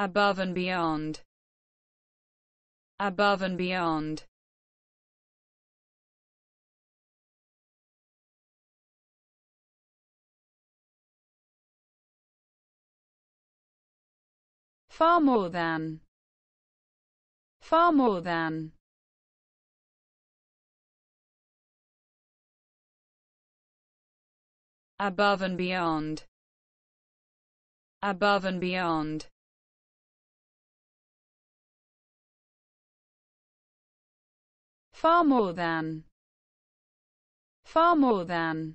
above and beyond above and beyond far more than far more than above and beyond above and beyond far more than, far more than